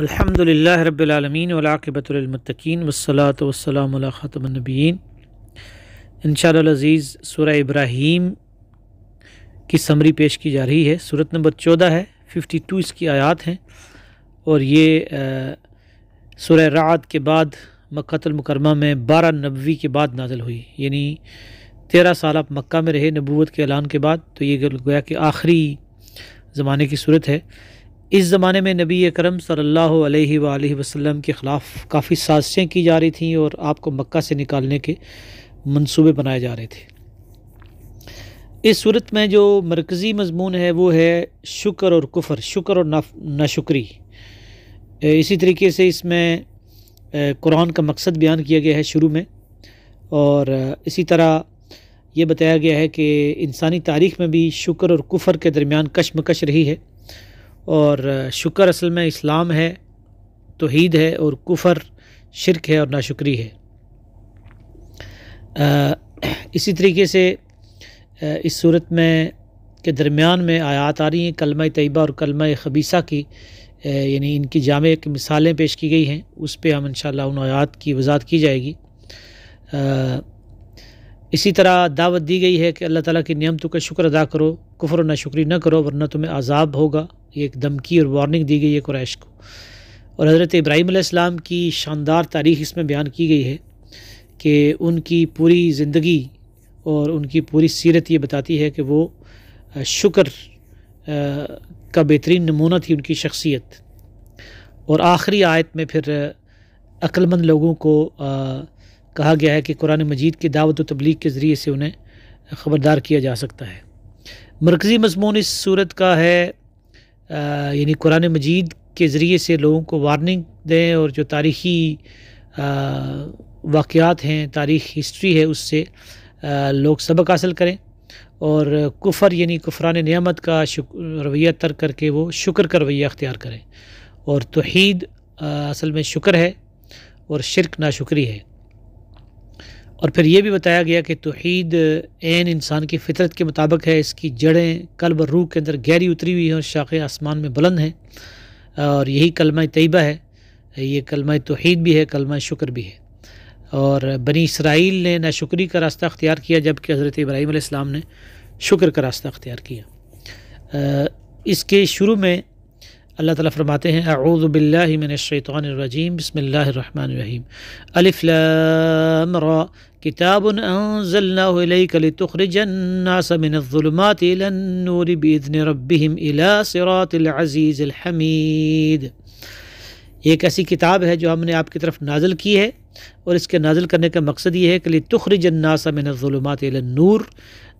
अल्हम्दुलिल्लाह रब्बिलआलमीन वलाक़िबतुलमतकीन वसलात वसलाम ख़तमनबीन अज़ीज़ सूर इब्राहीम की समरी पेश की जा रही है सूरत नंबर चौदह है फिफ्टी टू इसकी आयात हैं और ये सूर रात के बाद मक्तलमकरमा में बारह नबवी के बाद नाजल हुई यानी तेरह साल आप मक्का में रहे नबूत के ऐलान के बाद तो ये गया कि आखिरी ज़माने की सूरत है इस ज़माने में नबी करम सल्लल्लाहु अलैहि वसल्लम के ख़िलाफ़ काफ़ी साजिशें की जा रही थीं और आपको मक्का से निकालने के मंसूबे बनाए जा रहे थे इस सूरत में जो मरकज़ी मजमून है वो है शुक्र और कुफर शुक्र और नाशुक्री इसी तरीके से इसमें कुरान का मकसद बयान किया गया है शुरू में और इसी तरह ये बताया गया है कि इंसानी तारीख में भी शुक्र और कुफर के दरमियान कशमकश रही है और शुक्र असल में इस्लाम है तोहद है और कुफर शिरक है और नाशुक्री है आ, इसी तरीके से इस सूरत में के दरमियान में आयात आ रही हैं कलमा तयबा और कलमा खबीसा की यानी इनकी जामे की मिसालें पेश की गई हैं उस पर हम इन उन आयात की वजात की जाएगी आ, इसी तरह दावत दी गई है कि अल्लाह ताला की नियमतों का शुक्र अदा करो कुफर ना शुक्री ना करो वरना तुम्हें आज़ाब होगा ये एक धमकी और वार्निंग दी गई है कुरैश को और हज़रत इब्राहीम की शानदार तारीख इसमें बयान की गई है कि उनकी पूरी ज़िंदगी और उनकी पूरी सीरत ये बताती है कि वो शुक्र का बेहतरीन नमूना थी उनकी शख्सियत और आखिरी आयत में फिर अक्लमंद लोगों को कहा गया है कि कुरान मजीद की दावत तबलीग के ज़रिए से उन्हें ख़बरदार किया जा सकता है मरकज़ी मजमून इस सूरत का है यानी कुरान मजीद के ज़रिए से लोगों को वार्निंग दें और जो तारीखी वाक़ात हैं तारीख हिस्ट्री है उससे लोग सबक हासिल करें और कुफर यानी कुफरान नियामत का रवैया तर्क करके वो शुक्र का रवैया अख्तियार करें और तोहद असल में शुक्र है और शिरक शुक्री है और फिर ये भी बताया गया कि तोहद एन इंसान की फितरत के मुताबिक है इसकी जड़ें कल्ब रूह के अंदर गहरी उतरी हुई हैं और शाखें आसमान में बुलंद हैं और यही कलमा तयबा है ये कलमा तोहद भी है कलमा शुक्र भी है और बनी इसराइल ने नाशुक्री का रास्ता अख्तियार किया जबकि हज़रत इब्राहीम ने शुक्र का रास्ता अख्तियार किया इसके शुरू में अल्लाह ताला फरमाते हैं आऊज़बिल्लिमिनशैतरजीम बसमीम अलिफ़्लाम किताब अनज़ल्लाखरजन्नासमिनज़ुलमातिलनूर बीदन रब्बिम इला एक ऐसी किताब है जो हमने आपकी तरफ नाजल की है और इसके नाजल करने का मकसद ये है कि नूर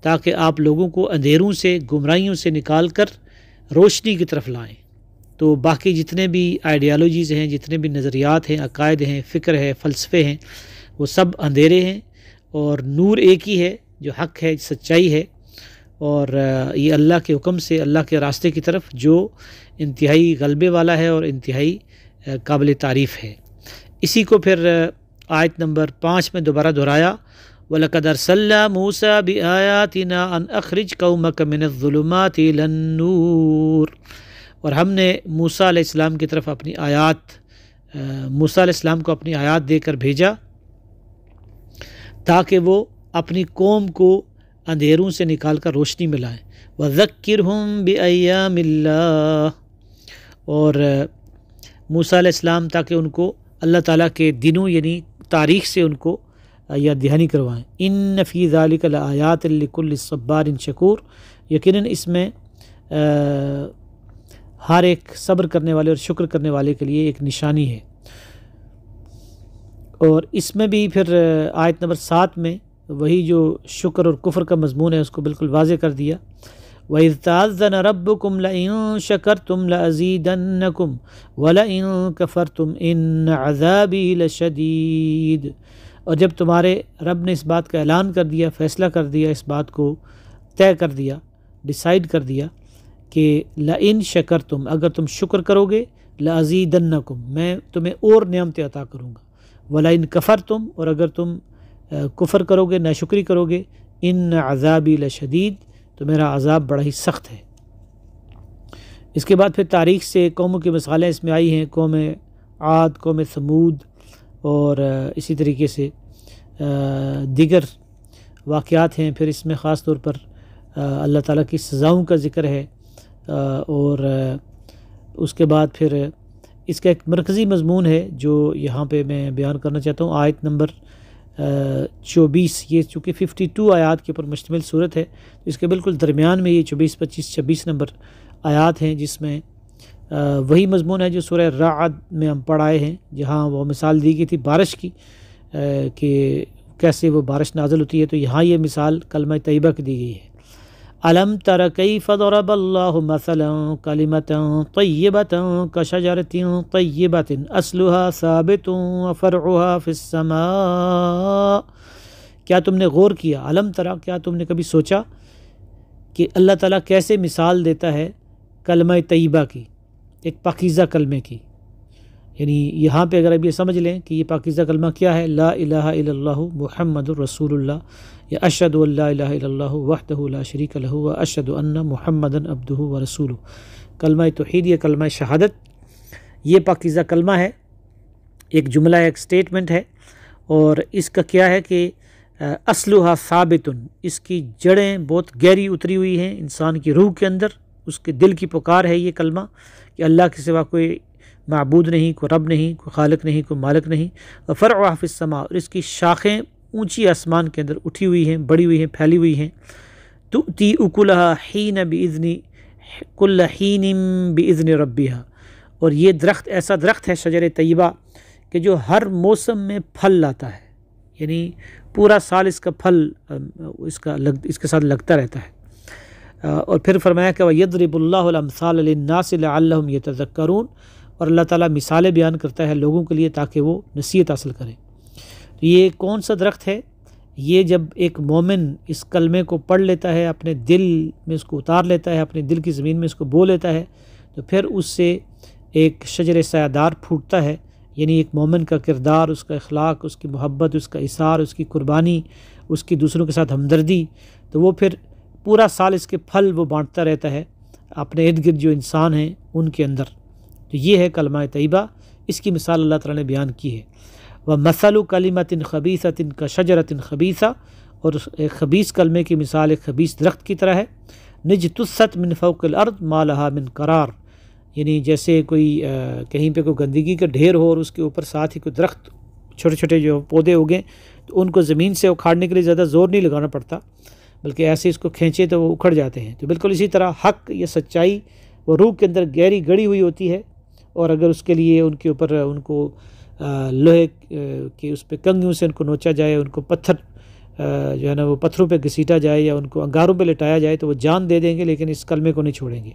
ताकि आप लोगों को अंधेरों से गुमराहियों से निकाल कर रोशनी की तरफ लाएँ तो बाकी जितने भी आइडियालॉजीज़ हैं जितने भी नज़रियात हैं अकायद हैं फ़िक्र है फ़लसफ़े हैं वो सब अंधेरे हैं और नूर एक ही है जो हक है सच्चाई है और ये अल्लाह के हुक्म से अल्लाह के रास्ते की तरफ जो इंतहाई गलबे वाला है और इंतहाई काबिल तारीफ़ है इसी को फिर आयत नंबर पाँच में दोबारा दोहराया वलकदरसल्ला मूसा भी आयातिना अन अखरज कौमक मिनतलुमात नूर और हमने मूसा इस्लाम की तरफ अपनी आयात मूसा इस्लाम को अपनी आयात देकर भेजा ताकि वो अपनी कौम को अंधेरों से निकाल कर रोशनी में लाएँ व हम बिल्ला और मूसा इस्लाम ताकि उनको अल्लाह ताला के दिनों यानी तारीख से उनको या दहानी करवाएँ इन नफीज आयात लिकुल शबार इन शकूर यकीन इसमें हर एक सब्र करने वाले और शुक्र करने वाले के लिए एक निशानी है और इसमें भी फिर आयत नंबर सात में वही जो शुक्र और कुफर का मजमून है उसको बिल्कुल वाज कर दिया ताज़न रब कुम शकर तुम लजीदन कुम वला कफ़र तुम इन अजाबी लशदीद और जब तुम्हारे रब ने इस बात का ऐलान कर दिया फ़ैसला कर दिया इस बात को तय कर दिया डिसाइड कर दिया कि लाइन शकर तुम अगर तुम शुक्र करोगे लजीदन्नकुम मैं तुम्हें और नियमतें अता करूँगा वला कफ़र तुम और अगर तुम कुफ़र करोगे नाशुक्री करोगे इन अजाबी लशदीद तो मेरा अजाब बड़ा ही सख्त है इसके बाद फिर तारीख से कौमों की मिसालें इसमें आई हैं कौम आद कौम समूद और इसी तरीके से दिगर वाक़ात हैं फिर इसमें ख़ास तौर पर अल्लाह ताला की सज़ाओं का ज़िक्र है और उसके बाद फिर इसका एक मरकज़ी मजमून है जो यहाँ पे मैं बयान करना चाहता हूँ आयत नंबर चौबीस ये चूँकि फ़िफ्टी टू आयात के ऊपर मुश्तमिल सूरत है तो इसके बिल्कुल दरमियान में ये चौबीस पच्चीस छब्बीस नंबर आयात हैं जिसमें वही मजमून है जो सूर्य रात में हम पढ़ाए हैं जहाँ वो मिसाल दी गई थी बारिश की कि कैसे वो बारिश नाजल होती है तो यहाँ ये मिसाल कलमा तयबा की दी गई है अलम तरकई फ़रबल्लासलम कलिमत तय्यबत कशजरती तय्यबत असलहा साबित फ़रुहा फ़िसमा क्या तुमने गौर किया अलम तरा क्या तुमने कभी सोचा कि अल्लाह ताला कैसे मिसाल देता है कलमा तयबा की एक पाकिज़ा कलमे की यानी यहाँ पे अगर आप ये समझ लें कि ये पाकिज़ा कलमा क्या है ला अल्लाह महमद रसूल या अशद वहद ला शरीक व अशद अन्ना महमदन अब्दू व रसूल कलमा तोहद या कलमा शहादत ये पाकिज़ा कलमा है एक जुमला एक स्टेटमेंट है और इसका क्या है कि असलहा साबित इसकी जड़ें बहुत गहरी उतरी हुई हैं इंसान की रूह के अंदर उसके दिल की पुकार है ये कलमा कि अल्लाह के सिवा कोई मबूद नहीं को रब नहीं को खालक नहीं को मालक नहीं और फ़र समा और इसकी शाखें ऊँची आसमान के अंदर उठी हुई हैं बड़ी हुई हैं फैली हुई हैं तो ती उकुल ही न बज़नी कुल ही निम रबी हा और ये दरख्त ऐसा दरख्त है शजर तयबा कि जो हर मौसम में फल लाता है यानी पूरा साल इसका फल इसका लग इसके साथ लगता रहता है और फिर फरमाया कि वह यदरबल्लामसालनासिल ये तजक्रून और अल्लाह ताला मिसालें बयान करता है लोगों के लिए ताकि वो नसीहत हासिल करें तो ये कौन सा दरख्त है ये जब एक मोमिन इस कलमे को पढ़ लेता है अपने दिल में इसको उतार लेता है अपने दिल की ज़मीन में इसको बो लेता है तो फिर उससे एक शजर सयादार फूटता है यानी एक मोमिन का किरदार उसका अखलाक उसकी मोहब्बत उसका इशार उसकी कुर्बानी उसकी दूसरों के साथ हमदर्दी तो वो फिर पूरा साल इसके फल वो बांटता रहता है अपने इर्द गिर्द जो इंसान हैं उनके अंदर तो ये है कलमा तयबा इसकी मिसाल अल्लाह ताला ने बयान की है व मसल खबीस खबीसतिन का शजरतिन खबीसा और एक खबीस कलमे की मिसाल एक खबीस दरख्त की तरह है निज तुस्त मिन फ़ोकल अर्द मालहा मिन करार यानी जैसे कोई आ, कहीं पे कोई गंदगी का ढेर हो और उसके ऊपर साथ ही कोई दरख्त छोटे छोटे जो पौधे हो गए तो उनको ज़मीन से उखाड़ने के लिए ज़्यादा ज़ोर नहीं लगाना पड़ता बल्कि ऐसे इसको खींचे तो वो उखड़ जाते हैं तो बिल्कुल इसी तरह हक या सच्चाई वो रूह के अंदर गहरी गड़ी हुई होती है और अगर उसके लिए उनके ऊपर उनको लोहे के उस पर कंगियों से उनको नोचा जाए उनको पत्थर जो है ना वो पत्थरों पे घसीटा जाए या उनको अंगारों पे लेटाया जाए तो वो जान दे देंगे लेकिन इस कलमे को नहीं छोड़ेंगे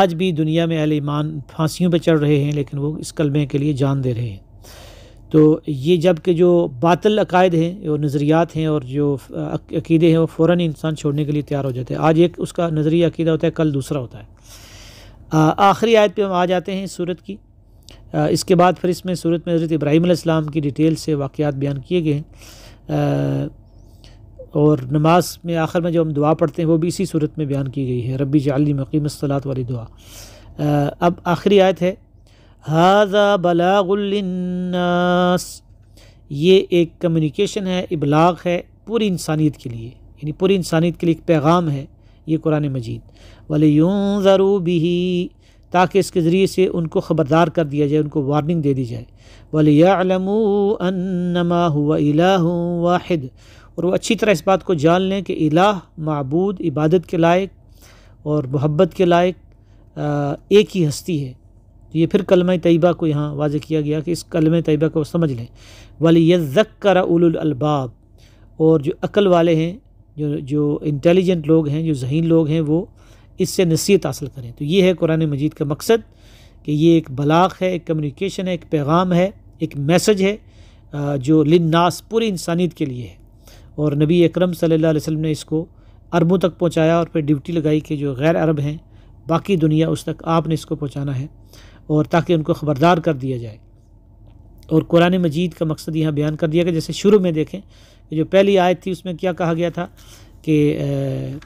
आज भी दुनिया में अल ईमान फांसीियों पर चढ़ रहे हैं लेकिन वो इस कलमे के लिए जान दे रहे हैं तो ये जब के जो बातल अकायद हैं और नज़रियात हैं और जो अकीदे हैं वो फ़ौर इंसान छोड़ने के लिए तैयार हो जाते हैं आज एक उसका नज़रिया अकीदा होता है कल दूसरा होता है आखिरी आयत पे हम आ जाते हैं सूरत की इसके बाद फिर इसमें सूरत में हज़रत इब्राहिम की डिटेल से वाक़ात बयान किए गए हैं और नमाज में आखिर में जो हम दुआ पढ़ते हैं वो भी इसी सूरत में बयान की गई है रबी जाली मकीम सलात वाली दुआ अब आखिरी आयत है हाजा बलागुल्नास ये एक कम्युनिकेशन है इबलाग है पूरी इंसानियत के लिए यानी पूरी इंसानियत के लिए एक पैगाम है ये कुरान मजीद वाले यूँ ज़रू भी ताकि इसके ज़रिए से उनको ख़बरदार कर दिया जाए उनको वार्निंग दे दी जाए वाले यामा हुआ इला वाहिद और वो अच्छी तरह इस बात को जान लें कि इलाह मबूद इबादत के लायक और मोहब्बत के लायक एक ही हस्ती है तो ये फिर कलम तयबा को यहाँ वाज किया गया कि इस कलम तयबा को समझ लें वाली यक्कर उलबाब और जो अक़ल वाले हैं जो जो इंटेलिजेंट लोग हैं जो जहीन लोग हैं वो इससे नसीहत हासिल करें तो ये है कुरान मजीद का मकसद कि ये एक बलाग है एक कम्युनिकेशन है एक पैगाम है एक मैसेज है जो लिन्नास पूरी इंसानियत के लिए है और नबी अकरम सल्लल्लाहु अलैहि वसल्लम ने इसको अरबों तक पहुंचाया और फिर ड्यूटी लगाई कि जो गैर अरब हैं बाकी दुनिया उस तक आपने इसको पहुँचाना है और ताकि उनको ख़बरदार कर दिया जाए और कुरान मजीद का मकसद यहाँ बयान कर दिया गया जैसे शुरू में देखें जो पहली आयत थी उसमें क्या कहा गया था कि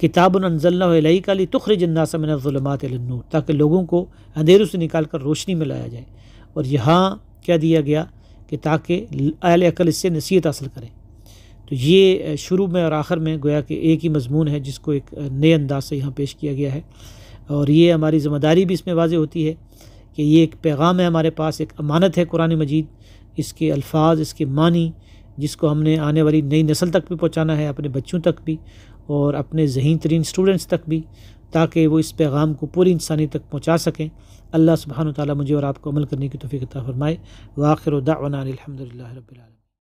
किताबन अनजल्लाई का ली तुखर जन्नासमनज़लमत नूर ताकि लोगों को अंधेरों से निकाल कर रोशनी में लाया जाए और यहाँ क्या दिया गया कि ताकि अल अकल इससे नसीहत हासिल करें तो ये शुरू में और आखिर में गोया कि एक ही मजमून है जिसको एक नए अंदाज से यहाँ पेश किया गया है और ये हमारी ज़िम्मेदारी भी इसमें वाज होती है कि ये एक पैगाम है हमारे पास एक अमानत है कुरान मजीद इसके अल्फाज इसके मानी जिसको हमने आने वाली नई नस्ल तक भी पहुँचाना है अपने बच्चों तक भी और अपने जहन तरीन स्टूडेंट्स तक भी ताकि वो इस पैगाम को पूरी इंसानी तक पहुँचा सकें अल्लाह सुबहान ताली मुझे और आपको अमल करने की तोफ़ी फरमाए वाखिर दावाना अलहमदिल्ला रबीआलम